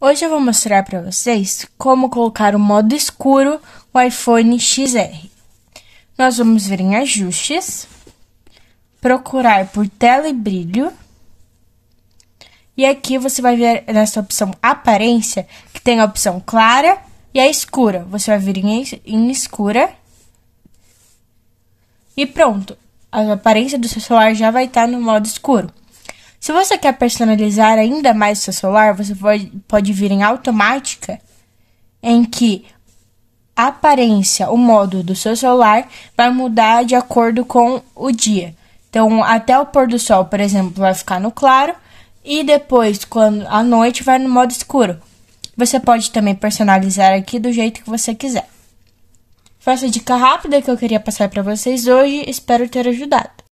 Hoje eu vou mostrar para vocês como colocar o modo escuro no iPhone XR. Nós vamos vir em ajustes, procurar por tela e brilho, e aqui você vai ver nessa opção aparência, que tem a opção clara e a escura. Você vai vir em, em escura e pronto, a aparência do seu celular já vai estar tá no modo escuro. Se você quer personalizar ainda mais o seu celular, você pode, vir em automática, em que a aparência, o modo do seu celular vai mudar de acordo com o dia. Então, até o pôr do sol, por exemplo, vai ficar no claro e depois, quando a noite, vai no modo escuro. Você pode também personalizar aqui do jeito que você quiser. Foi essa dica rápida que eu queria passar para vocês hoje, espero ter ajudado.